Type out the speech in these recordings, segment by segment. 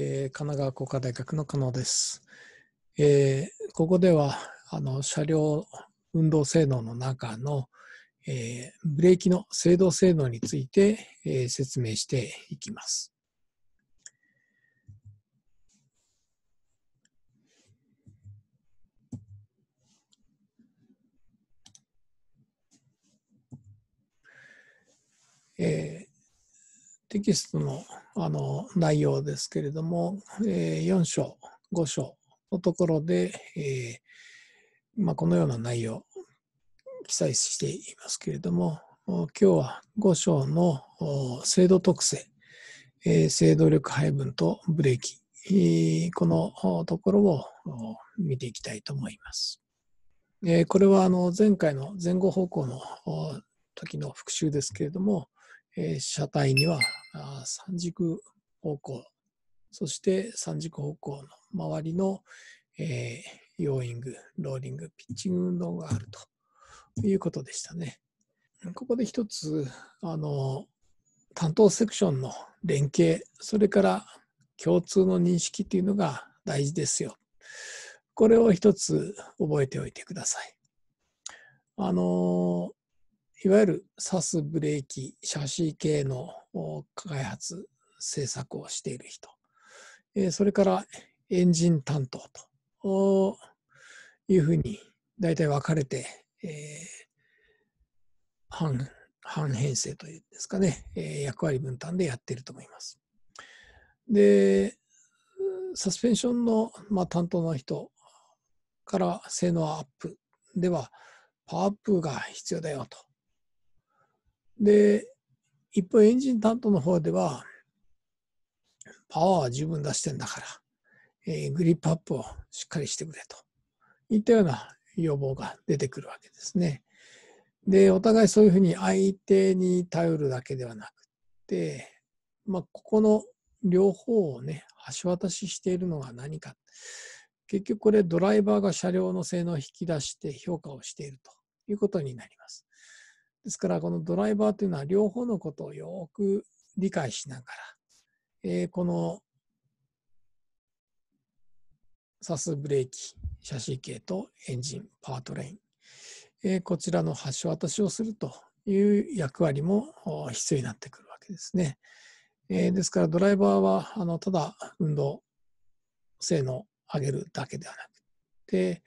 えー、神奈川工科大学の加納です。えー、ここではあの車両運動性能の中の、えー、ブレーキの制動性能について、え説明していきます。えテキストのあの内容ですけれども、えー、4章、5章のところで、えー、まあ、このような内容、記載していますけれども、今日は5章の制度特性、えー、制度力配分とブレーキ、えー、このところを見ていきたいと思います。えー、これはあの前回の前後方向の時の復習ですけれども、え車体には三軸方向そして三軸方向の周りの、えー、ヨーイングローリングピッチング運動があるということでしたねここで一つあの担当セクションの連携それから共通の認識というのが大事ですよこれを一つ覚えておいてくださいあのいわゆる SAS ブレーキ、シャシー系の開発、制作をしている人、えそれからエンジン担当というふうに大体分かれて、え半半編成というんですかね、え役割分担でやっていると思います。で、サスペンションの、まあ、担当の人から性能アップでは、パワーアップが必要だよとで、一方エンジン担当の方では、パワーは十分出してんだから、えー、グリップアップをしっかりしてくれといったような要望が出てくるわけですね。で、お互いそういうふうに相手に頼るだけではなくて、まあ、ここの両方をね、橋渡ししているのが何か。結局これドライバーが車両の性能を引き出して評価をしているということになります。ですから、このドライバーというのは両方のことをよく理解しながら、えー、このサスブレーキ、車ー系とエンジン、パワートレイン、えー、こちらの橋渡しをするという役割も必要になってくるわけですね。えー、ですからドライバーはあのただ運動性能を上げるだけではなくて、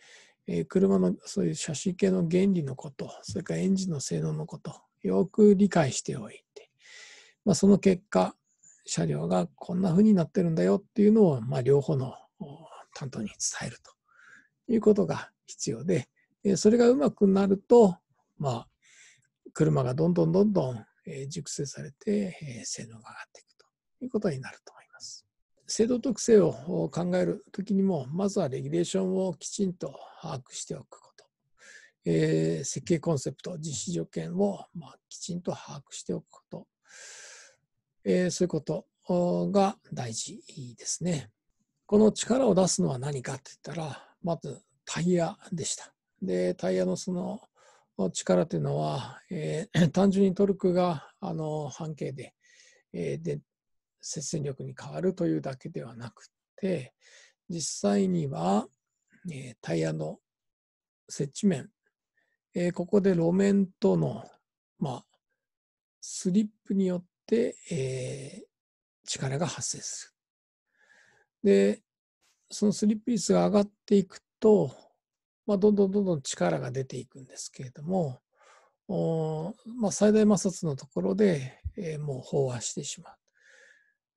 えー、車のそういう写真系の原理のこと、それからエンジンの性能のこと、よく理解しておいて、まあ、その結果、車両がこんな風になってるんだよっていうのを、まあ、両方の担当に伝えるということが必要で、それがうまくなると、まあ、車がどんどんどんどん熟成されて、性能が上がっていくということになると制度特性を考えるときにも、まずはレギュレーションをきちんと把握しておくこと、えー、設計コンセプト、実施条件を、まあ、きちんと把握しておくこと、えー、そういうことが大事ですね。この力を出すのは何かって言ったら、まずタイヤでした。で、タイヤのその力というのは、えー、単純にトルクがあの半径で、えー、で接戦力に変わるというだけではなくて実際には、えー、タイヤの接地面、えー、ここで路面との、まあ、スリップによって、えー、力が発生する。でそのスリップ率が上がっていくと、まあ、どんどんどんどん力が出ていくんですけれども、まあ、最大摩擦のところで、えー、もう飽和してしまう。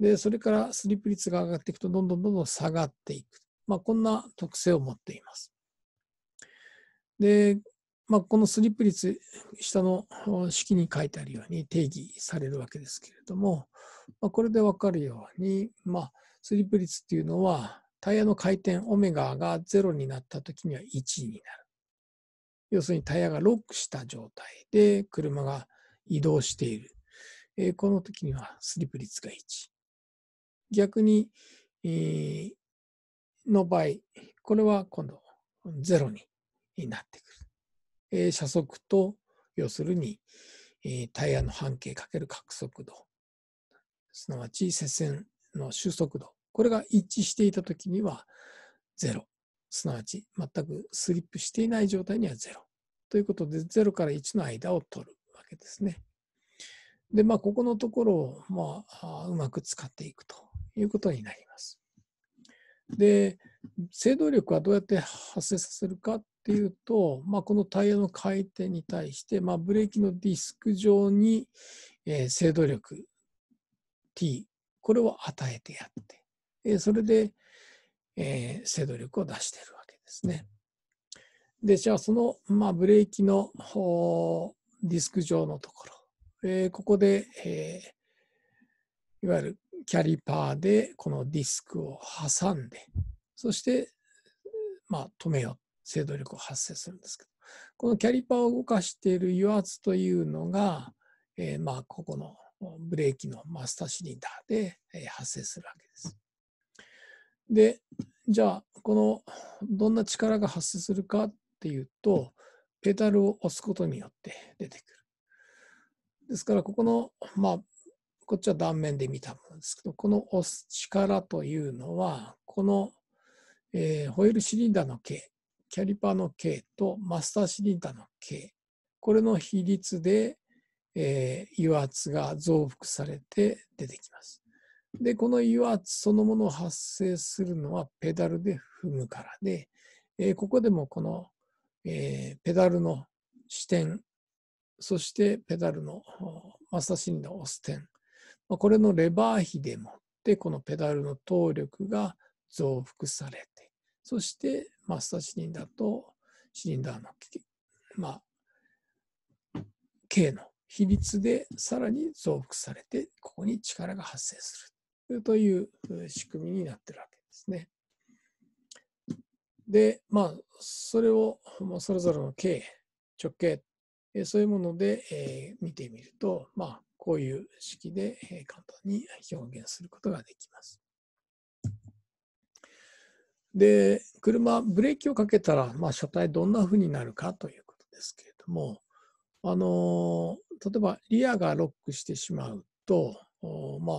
で、それからスリップ率が上がっていくと、どんどんどんどん下がっていく。まあ、こんな特性を持っています。で、まあ、このスリップ率、下の式に書いてあるように定義されるわけですけれども、まあ、これでわかるように、まあ、スリップ率っていうのは、タイヤの回転、オメガが0になった時には1になる。要するにタイヤがロックした状態で車が移動している。えこの時にはスリップ率が1。逆に、えー、の場合、これは今度、ゼロになってくる。えー、車速と、要するに、えー、タイヤの半径かける角速度、すなわち接線の収速度、これが一致していたときには、ゼロ。すなわち、全くスリップしていない状態にはゼロ。ということで、0から1の間を取るわけですね。で、まあ、ここのところを、まあ、うまく使っていくということになります。で、制動力はどうやって発生させるかっていうと、まあ、このタイヤの回転に対して、まあ、ブレーキのディスク上に、えー、制動力 T、これを与えてやって、えー、それで、えー、制動力を出しているわけですね。で、じゃあその、まあ、ブレーキのディスク上のところ、えー、ここで、えー、いわゆるキャリパーでこのディスクを挟んで、そして、まあ、止めよう、制動力を発生するんですけど、このキャリパーを動かしている油圧というのが、えー、まあ、ここのブレーキのマスターシリンダーで発生するわけです。で、じゃあ、このどんな力が発生するかっていうと、ペダルを押すことによって出てくる。ですから、ここの、まあ、こっちは断面で見たものですけど、この押す力というのは、この、えー、ホイールシリンダーの径、キャリパーの径とマスターシリンダーの径、これの比率で、えー、油圧が増幅されて出てきます。で、この油圧そのものを発生するのはペダルで踏むからで、えー、ここでもこの、えー、ペダルの支点、そしてペダルのマスターシリンダーを押す点、これのレバー比でもって、このペダルの動力が増幅されて、そしてマスターシリンダーとシリンダーの、まあ、K の比率でさらに増幅されて、ここに力が発生するという仕組みになってるわけですね。で、まあ、それをそれぞれの K、直径、そういうもので見てみると、まあ、こういう式で簡単に表現することができます。で、車、ブレーキをかけたら、まあ、車体どんな風になるかということですけれども、あの、例えばリアがロックしてしまうと、まあ、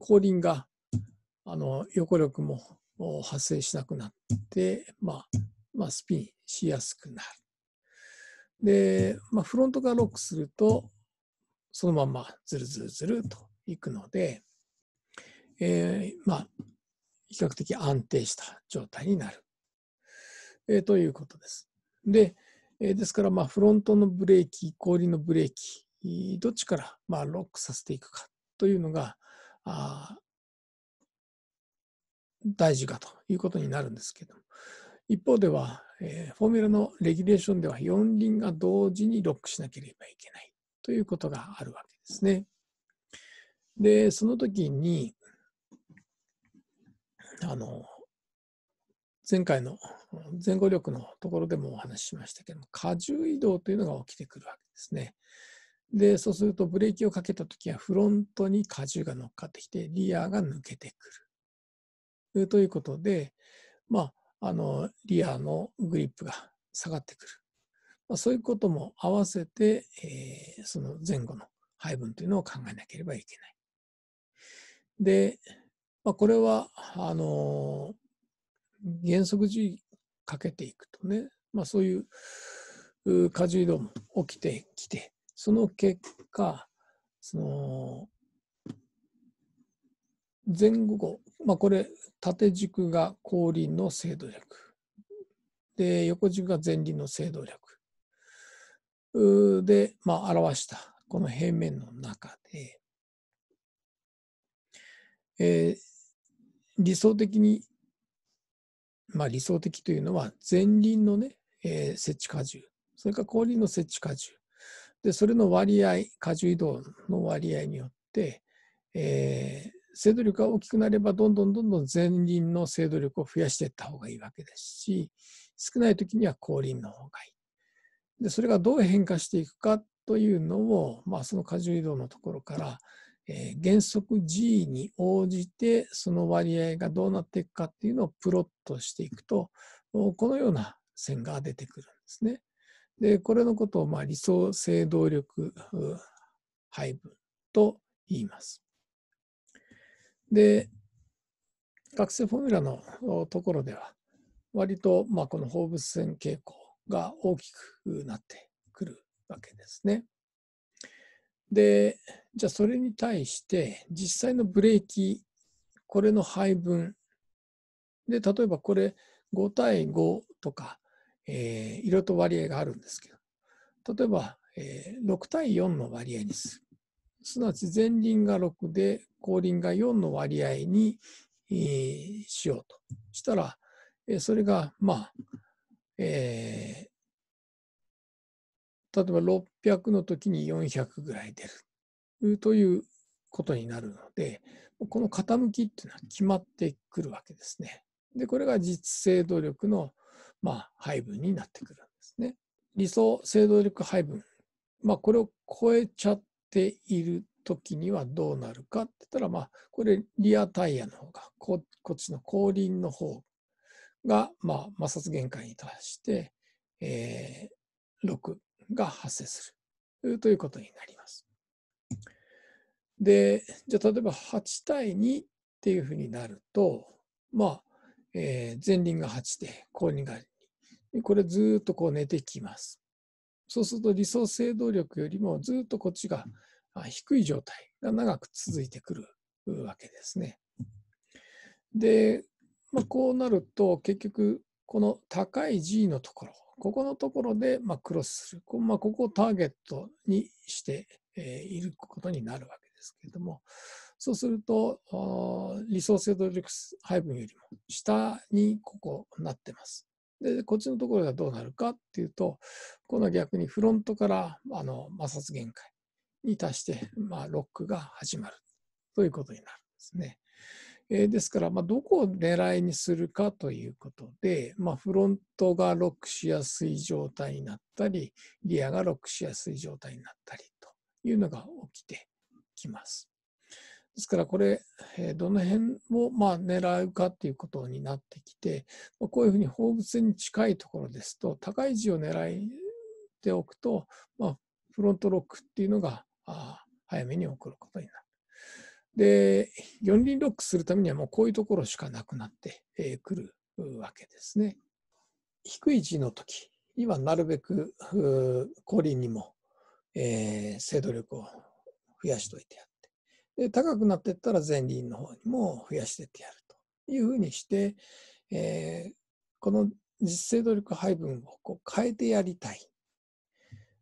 後輪が、あの、横力も発生しなくなって、まあ、まあ、スピンしやすくなる。で、まあ、フロントがロックすると、そのままずるずるずるといくので、えー、まあ、比較的安定した状態になる、えー、ということです。で、えー、ですから、まあ、フロントのブレーキ、氷のブレーキ、どっちから、まあ、ロックさせていくかというのが、あ大事かということになるんですけども、一方では、えー、フォーミュラのレギュレーションでは4輪が同時にロックしなければいけないということがあるわけですね。で、その時に、あの、前回の前後力のところでもお話ししましたけども、荷重移動というのが起きてくるわけですね。で、そうするとブレーキをかけた時はフロントに荷重が乗っかってきて、リアが抜けてくる。ということで、まあ、あの、リアのグリップが下がってくる。まそういうことも合わせて、えー、その前後の配分というのを考えなければいけない。で、まあ、これは、あのー、原則時かけていくとね、まあ、そういう過重移動も起きてきて、その結果、その前後、まあ、これ縦軸が後輪の制動力で横軸が前輪の制動力で、まあ、表したこの平面の中で、えー、理想的に、まあ、理想的というのは前輪のね、えー、設置荷重それから後輪の設置荷重でそれの割合荷重移動の割合によって、えー、制度力が大きくなればどんどんどんどん前輪の制度力を増やしていった方がいいわけですし少ない時には後輪の方がいいでそれがどう変化していくかというのを、まあ、その荷重移動のところから、えー、原則 G に応じてその割合がどうなっていくかっていうのをプロットしていくとこのような線が出てくるんですね。でこれのことをまあ理想性動力配分と言います。で学生フォーミュラのところでは割とまあこの放物線傾向が大きくなってくるわけですね。で、じゃあそれに対して実際のブレーキ、これの配分。で、例えばこれ5対5とか、えー、色と割合があるんですけど、例えば、えー、6対4の割合にする。すなわち前輪が6で後輪が4の割合に、えー、しようとしたら、えー、それがまあ、えー、例えば600の時に400ぐらい出るということになるので、この傾きっていうのは決まってくるわけですね。で、これが実制動力の、まあ、配分になってくるんですね。理想制動力配分、まあ、これを超えちゃっている時にはどうなるかって言ったら、まあ、これリアタイヤの方がこっちの後輪の方が、まあ、摩擦限界に達して、えー、6が発生するということになります。で、じゃあ例えば8対2っていうふうになると、まあ、えー、前輪が8で後輪が2。これずっとこう寝てきます。そうすると理想制動力よりもずっとこっちが低い状態が長く続いてくるわけですね。で、まあ、こうなると結局この高い G のところここのところでまクロスする、まあ、ここをターゲットにしていることになるわけですけれどもそうすると理想性努力配分よりも下にここなってます。でこっちのところがどうなるかっていうとこの逆にフロントからあの摩擦限界に達して、まあ、ロックが始まるということになるんですね。えー、ですから、まあ、どこを狙いにするかということで、まあ、フロントがロックしやすい状態になったり、リアがロックしやすい状態になったりというのが起きてきます。ですからこれ、えどの辺をまあ狙うかっていうことになってきて、まこういうふうに放物線に近いところですと、高い字を狙っておくと、まあ、フロントロックっていうのが早めに起こることになる。で、四輪ロックするためにはもうこういうところしかなくなってくるわけですね。低い字の時にはなるべく後輪にも、えー、制動力を増やしといてやってで高くなっていったら前輪の方にも増やしていってやるというふうにして、えー、この実制動力配分をこう変えてやりたい。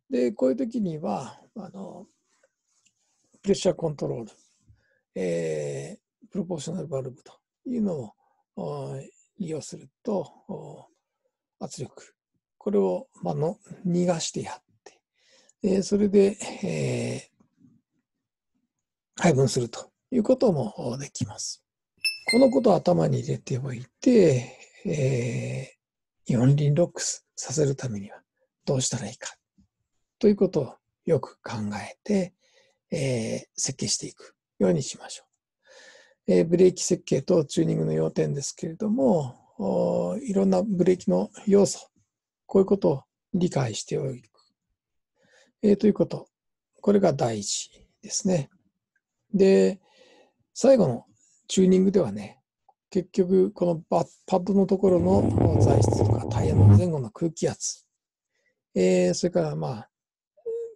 でこういう時にはあのプレッシャーコントロールえー、プロポーショナルバルブというのを利用すると圧力これを、まあの逃がしてやって、えー、それで、えー、配分するということもできます。このことを頭に入れておいて、えー、四輪ロックスさせるためにはどうしたらいいかということをよく考えて、えー、設計していくようにしましょう。えー、ブレーキ設計とチューニングの要点ですけれども、いろんなブレーキの要素、こういうことを理解しておく。えー、ということ。これが第一ですね。で、最後のチューニングではね、結局、このパッドのところの材質とかタイヤの前後の空気圧、えー、それからまあ、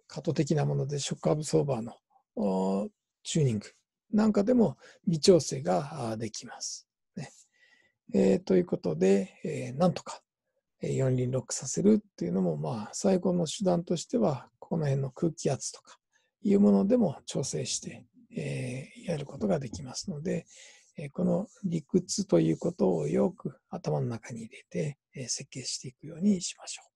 過渡的なもので、ショックアブソーバーのチューニングなんかでも微調整ができます。ねえー、ということで、えー、なんとか4輪ロックさせるっていうのも、まあ、最後の手段としては、この辺の空気圧とかいうものでも調整して、えー、やることができますので、えこの理屈ということをよく頭の中に入れて、え設計していくようにしましょう。